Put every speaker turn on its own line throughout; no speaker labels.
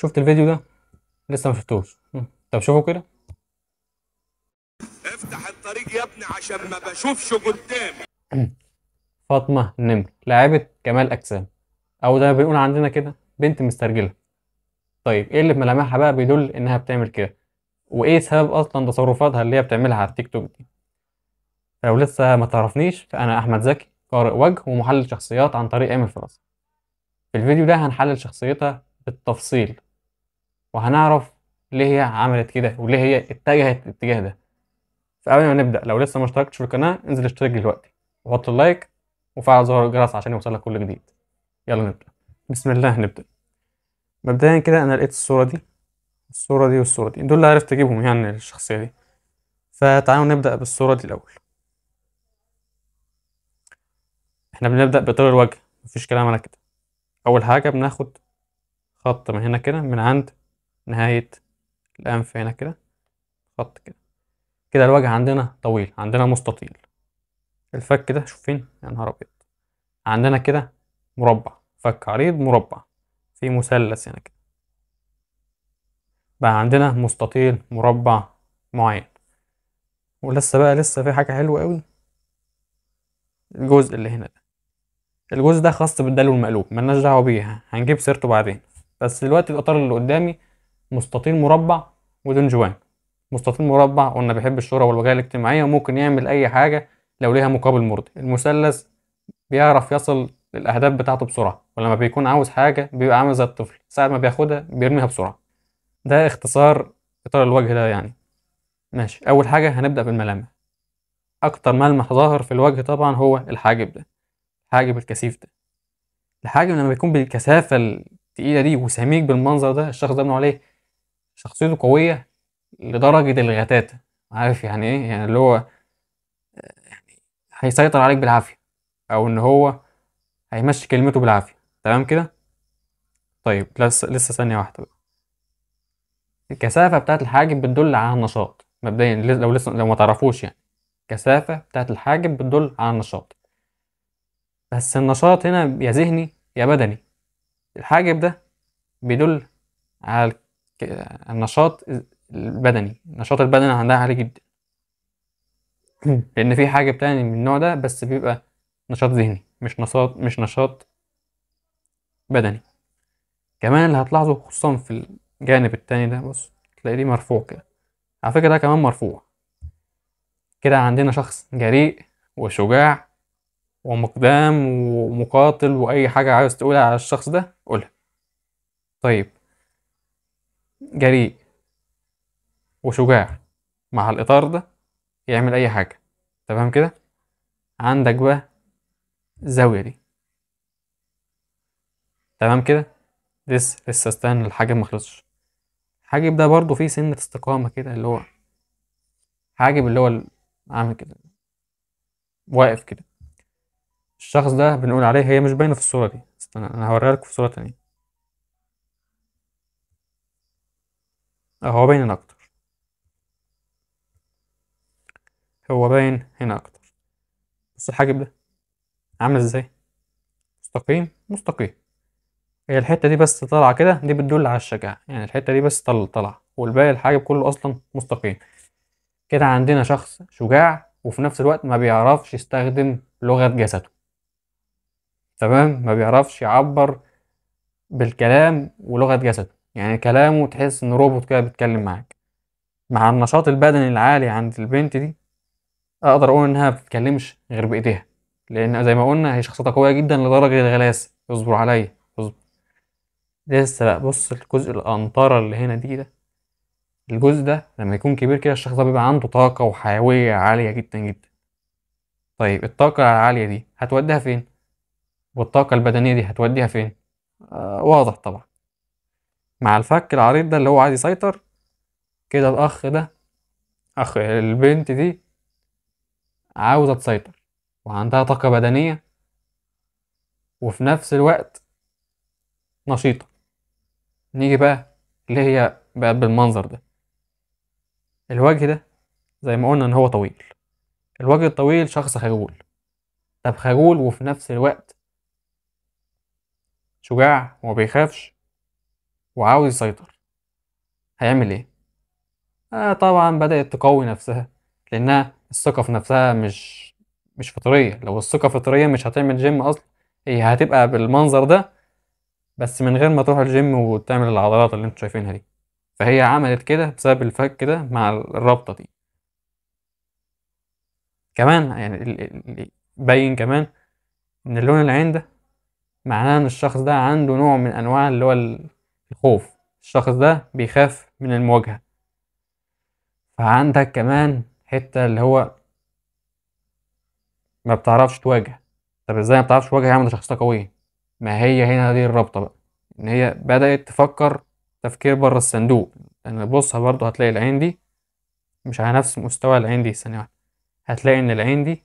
شفت الفيديو ده لسه ما شفتوش طب شوفوا كده افتح الطريق يا ابني عشان ما بشوفش قدامي فاطمه نمر لاعبه كمال اجسام او زي ما بنقول عندنا كده بنت مسترجله طيب ايه اللي في ملامحها بقى بيدل انها بتعمل كده وايه سبب اصلا تصرفاتها اللي هي بتعملها على التيك توك دي لو لسه ما تعرفنيش فانا احمد زكي قارئ وجه ومحلل شخصيات عن طريق ايمن فراس في الفيديو ده هنحلل شخصيتها بالتفصيل وهنعرف ليه هي عملت كده وليه هي اتجهت الاتجاه ده فقبل ما نبدا لو لسه ما اشتركتش في القناه انزل اشترك دلوقتي وحط اللايك وفعل زر الجرس عشان يوصلك كل جديد يلا نبدا بسم الله نبدا مبدئيا كده انا لقيت الصوره دي الصوره دي والصوره دي دول اللي عرفت اجيبهم يعني الشخصيه دي فتعالوا نبدا بالصوره دي الاول احنا بنبدا بطول الوجه مفيش كلام على كده اول حاجه بناخد خط من هنا كده من عند نهاية الأنف هنا كده خط كده كده الوجه عندنا طويل عندنا مستطيل الفك كده شوف فين يا نهار أبيض عندنا كده مربع فك عريض مربع في مثلث هنا كده بقى عندنا مستطيل مربع معين ولسه بقى لسه في حاجة حلوة قوي الجزء اللي هنا ده الجزء ده خاص بالدلو المقلوب ملناش دعوة بيها هنجيب سيرته بعدين بس دلوقتي الأطار اللي قدامي مستطيل مربع ودنجوان مستطيل مربع قلنا بيحب الشهرة والوجاهة الاجتماعية وممكن يعمل أي حاجة لو ليها مقابل مرضي المثلث بيعرف يصل للأهداف بتاعته بسرعة ولما بيكون عاوز حاجة بيبقى عامل زي الطفل ساعة ما بياخدها بيرميها بسرعة ده اختصار إطار الوجه ده يعني ماشي أول حاجة هنبدأ بالملامح أكتر ملمح ظاهر في الوجه طبعا هو الحاجب ده الحاجب الكثيف ده الحاجب لما بيكون بالكثافة التقيلة دي وسميك بالمنظر ده الشخص ده بنقول عليه شخصيته قويه لدرجه الغتاتة عارف يعني ايه يعني اللي هو آه، يعني هيسيطر عليك بالعافيه او ان هو هيمشي كلمته بالعافيه تمام كده طيب لسه لسه ثانيه واحده بقى الكثافه بتاعه الحاجب بتدل على النشاط مبدئيا لو لسه لو ما تعرفوش يعني الكثافه بتاعه الحاجب بتدل على النشاط بس النشاط هنا يا ذهني يا بدني الحاجب ده بيدل على النشاط البدني النشاط البدني عندها عالي جدا لان في حاجه بتاني من النوع ده بس بيبقى نشاط ذهني مش نشاط مش نشاط بدني كمان اللي هتلاحظه خصوصا في الجانب التاني ده بص تلاقي دي مرفوع كده على فكره ده كمان مرفوع كده عندنا شخص جريء وشجاع ومقدام ومقاتل واي حاجه عايز تقولها على الشخص ده قولها طيب جريء وشجاع مع الإطار ده يعمل أي حاجة تمام كده عندك بقى الزاوية دي تمام كده لسه لسه استنى الحاجب مخلصش الحاجب ده برضو فيه سنة استقامة كده اللي هو حاجب اللي هو عامل كده واقف كده الشخص ده بنقول عليه هي مش باينة في الصورة دي استنى أنا هوريها لك في صورة تانية اهو أه، باين هنا اكتر هو باين هنا اكتر بص الحاجب ده عامل ازاي مستقيم مستقيم هي الحته دي بس طالعه كده دي بتدل على الشجاعه يعني الحته دي بس طالعه والباقي الحاجب كله اصلا مستقيم كده عندنا شخص شجاع وفي نفس الوقت ما بيعرفش يستخدم لغه جسده تمام ما بيعرفش يعبر بالكلام ولغه جسده يعني كلامه تحس ان روبوت كده بيتكلم معاك مع النشاط البدني العالي عند البنت دي اقدر اقول انها بتتكلمش غير بايديها لان زي ما قلنا هي شخصيتها قويه جدا لدرجه الغلاسه اصبر عليا اصبر لسه بقى بص الجزء القنطره اللي هنا دي ده الجزء ده لما يكون كبير كده الشخص ده بيبقى عنده طاقه وحيويه عاليه جدا جدا طيب الطاقه العاليه دي هتوديها فين والطاقه البدنيه دي هتوديها فين آه واضح طبعا مع الفك العريض ده اللي هو عايز يسيطر كده الاخ ده اخ البنت دي عاوزه تسيطر وعندها طاقه بدنيه وفي نفس الوقت نشيطه نيجي بقى اللي هي بقت بالمنظر ده الوجه ده زي ما قلنا ان هو طويل الوجه الطويل شخص خجول طب خجول وفي نفس الوقت شجاع وما بيخافش وعاوز يسيطر هيعمل ايه آه طبعا بدات تقوي نفسها لانها الثقه في نفسها مش مش فطريه لو الثقه فطريه مش هتعمل جيم اصلا هي هتبقى بالمنظر ده بس من غير ما تروح الجيم وتعمل العضلات اللي انتوا شايفينها دي فهي عملت كده بسبب الفك كده مع الرابطه دي كمان يعني باين كمان ان اللون العين ده معناه ان الشخص ده عنده نوع من انواع اللي هو الخوف الشخص ده بيخاف من المواجهة فعندك كمان حتة اللي هو ما بتعرفش تواجه طب ازاي ما بتعرفش تواجه يا عم ده قوية ما هي هنا دي الرابطة بقى ان هي بدأت تفكر تفكير بره الصندوق لان بصها برضه هتلاقي العين دي مش على نفس مستوى العين دي ثانية واحدة هتلاقي ان العين دي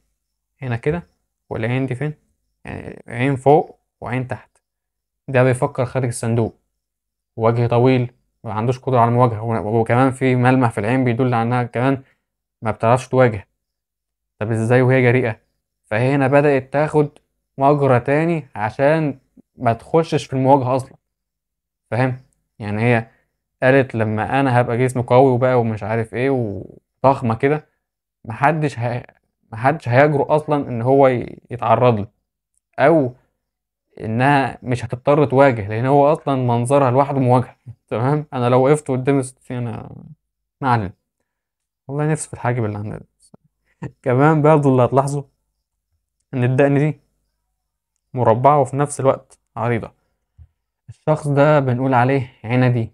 هنا كده والعين دي فين يعني عين فوق وعين تحت ده بيفكر خارج الصندوق ووجه طويل ما عندوش قدره على المواجهه وكمان في ملمح في العين بيدل على انها كمان ما بتعرفش تواجه طب ازاي وهي جريئه فهي هنا بدات تاخد مجرى تاني عشان ما تخشش في المواجهه اصلا فاهم يعني هي قالت لما انا هبقى جسمه قوي وبقى ومش عارف ايه وضخمه كده محدش ه... محدش هيجرؤ اصلا ان هو يتعرض لي او انها مش هتضطر تواجه لان هو اصلا منظرها لوحده مواجهه تمام انا لو وقفت قدام الستي انا معلم والله نفسي في الحاجب اللي عندنا كمان برضه اللي هتلاحظه ان الدقن دي مربعه وفي نفس الوقت عريضه الشخص ده بنقول عليه عندي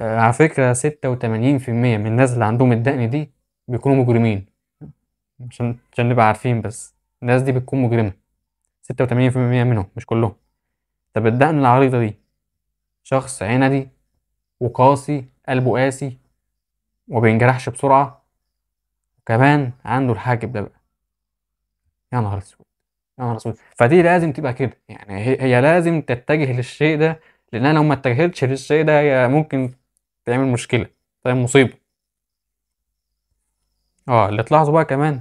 آه، على فكرة ستة وتمانين في المية من الناس اللي عندهم الدقن دي بيكونوا مجرمين عشان نبقى عارفين بس الناس دي بتكون مجرمة 86% منهم مش كلهم طب الدقن العريضة دي شخص عندي وقاسي قلبه قاسي وبينجرحش بسرعة وكمان عنده الحاجب ده بقى يا نهار اسود يا نهار اسود فدي لازم تبقى كده يعني هي, لازم تتجه للشيء ده لأنها لو ما اتجهتش للشيء ده هي ممكن تعمل مشكلة تعمل مصيبة اه اللي تلاحظوا بقى كمان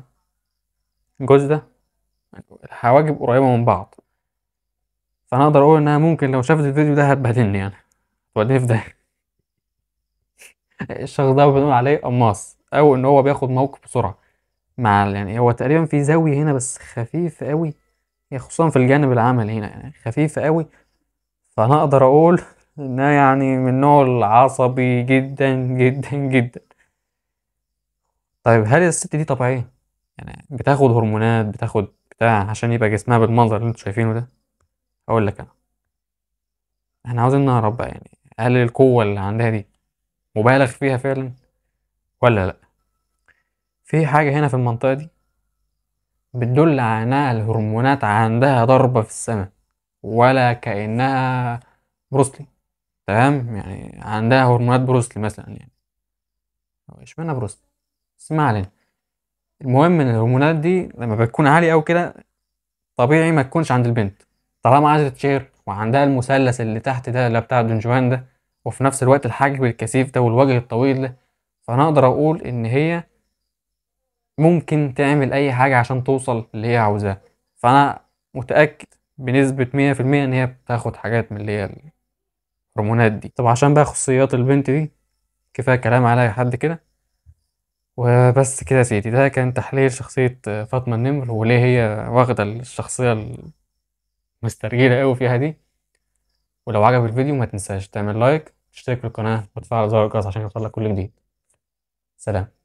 الجزء ده الحواجب قريبه من بعض فانا اقدر اقول انها ممكن لو شافت الفيديو ده هتبهدلني يعني توديني في ده الشخص ده بنقول عليه قماص او ان هو بياخد موقف بسرعه مع يعني هو تقريبا في زاويه هنا بس خفيفه قوي هي خصوصا في الجانب العملي هنا يعني خفيفه قوي فانا اقدر اقول انها يعني من النوع العصبي جدا جدا جدا طيب هل الست دي طبيعيه يعني بتاخد هرمونات بتاخد بتاع عشان يبقى جسمها بالمنظر اللي انتوا شايفينه ده اقول لك انا احنا عاوزين نهرب بقى يعني هل القوه اللي عندها دي مبالغ فيها فعلا ولا لا في حاجه هنا في المنطقه دي بتدل على انها الهرمونات عندها ضربه في السماء ولا كانها بروسلي تمام يعني عندها هرمونات بروسلي مثلا يعني اشمعنى بروسلي اسمع علينا المهم ان الهرمونات دي لما بتكون عاليه او كده طبيعي ما تكونش عند البنت طالما عايزه تشير وعندها المثلث اللي تحت ده اللي بتاع دونجوان ده وفي نفس الوقت الحجم الكثيف ده والوجه الطويل ده فانا اقدر اقول ان هي ممكن تعمل اي حاجه عشان توصل اللي هي عاوزاه فانا متاكد بنسبه مية في المية ان هي بتاخد حاجات من اللي هي الهرمونات دي طب عشان بقى خصوصيات البنت دي كفايه كلام عليها حد كده وبس كده يا سيدي ده كان تحليل شخصية آه، فاطمة النمر وليه هي واخدة الشخصية المسترجلة أوي فيها دي ولو عجب الفيديو ما تنساش تعمل لايك تشترك في القناة وتفعل زر الجرس عشان يوصلك كل جديد سلام